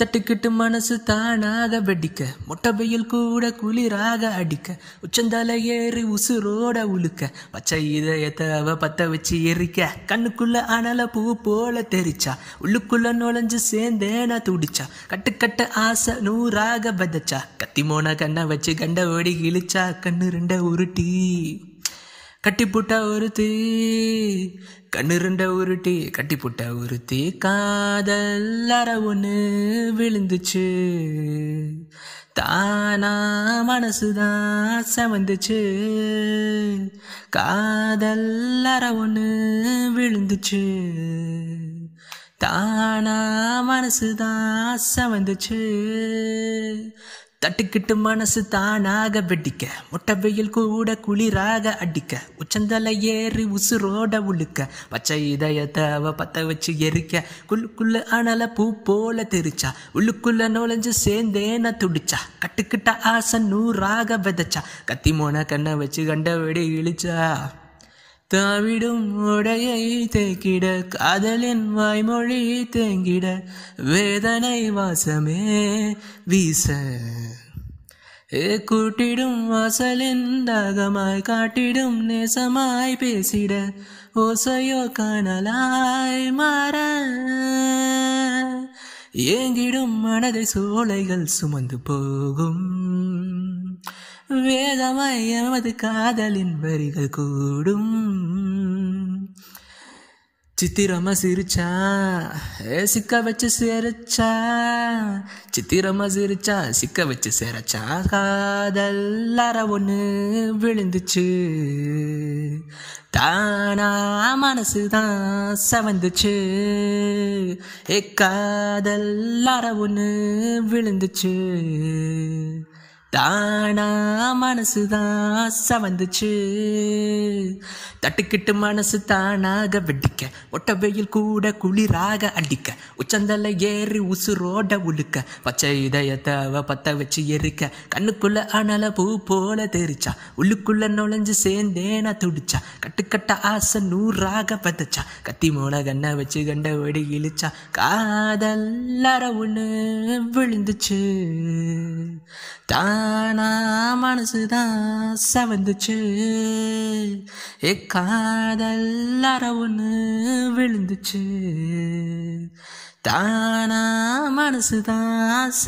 தட்டுக்கிட்டு மனசு தானாக வெடிக்க மொட்டை வெயில் கூட குளிராக அடிக்க உச்சந்தலை ஏறி உசுரோட உழுக்க பச்சை இதயத்தை அவ பத்த வச்சு எரிக்க கண்ணுக்குள்ள அனல பூ போல தெரிச்சா உள்ளுக்குள்ள நுழைஞ்சு சேர்ந்தேனா துடிச்சா கட்டுக்கட்ட ஆசை நூறாக பதச்சா கத்தி மோன கண்ணை வச்சு கண்ட ஓடி கிழிச்சா கண்ணு ரெண்ட உருட்டி கட்டி போட்டா ஒருத்தி கண்ணு ரெண்ட உருட்டி கட்டி போட்டா ஒருத்தி காதல் அற ஒன்று விழுந்துச்சு தானா மனசுதான் செவந்துச்சு காதல் அற ஒன்று விழுந்துச்சு தானா மனசுதான் செவந்துச்சு சட்டுக்கிட்டு மனசு தானாக வெடிக்க முட்டை வெயில் கூட குளிராக அடிக்க உச்சந்தலை ஏறி உசுரோட உழுக்க பச்சை இதயத்தை அவ பத்த வச்சு எரிக்க குள்ளுக்குள்ள அனல பூ போல தெரிச்சா உள்ளுக்குள்ள நுழைஞ்சு சேர்ந்தேன துடிச்சா கட்டுக்கிட்ட ஆசை நூறாக விதைச்சா கத்தி மோன கண்ணை வச்சு கண்டபடி இழிச்சா தாவிடும் உடையை தேக்கிட காதலின் வாய்மொழி தேங்கிட வேதனை வாசமே வீச ஏ கூட்டிடும் வாசலின் தாகமாய் காட்டிடும் நேசமாய் பேசிட ஓசையோ காணலாய் மாற ஏங்கிடும் மனதை சோலைகள் சுமந்து போகும் வேதமாய் எமது காதலின் வரிகள் கூடும் சித்திரமா சிரிச்சா ஏ சிக்க வச்சு சேரச்சா சித்திரமா சிரிச்சா சிக்க வச்சு சேரச்சா காதல் அற ஒன்று விழுந்துச்சு தானா மனசு தான் சவந்துச்சு ஏ காதல் அற ஒன்று விழுந்துச்சு தானா மனசு தான் சவந்துச்சு தட்டுக்கிட்டு மனசு தானாக வெடிக்க ஒட்ட வெயில் கூட குளிராக அடிக்க உச்சந்தல ஏறி உசுரோட உழுக்க பச்சை இதயத்தாவ பத்த வச்சு எரிக்க கண்ணுக்குள்ள அனல பூ போல தெரிச்சா உள்ளுக்குள்ள நுழைஞ்சு சேர்ந்தேனா துடிச்சா கட்டுக்கட்ட ஆசை நூறாக பதச்சா கத்தி மூளை கண்ணை வச்சு கண்ட வடி இழிச்சா காதல் ஒன்று விழுந்துச்சு தானா மனசுதான் சவந்துச்சு ஏ காதல் அற ஒன்று விழுந்துச்சு தானா மனசு தான்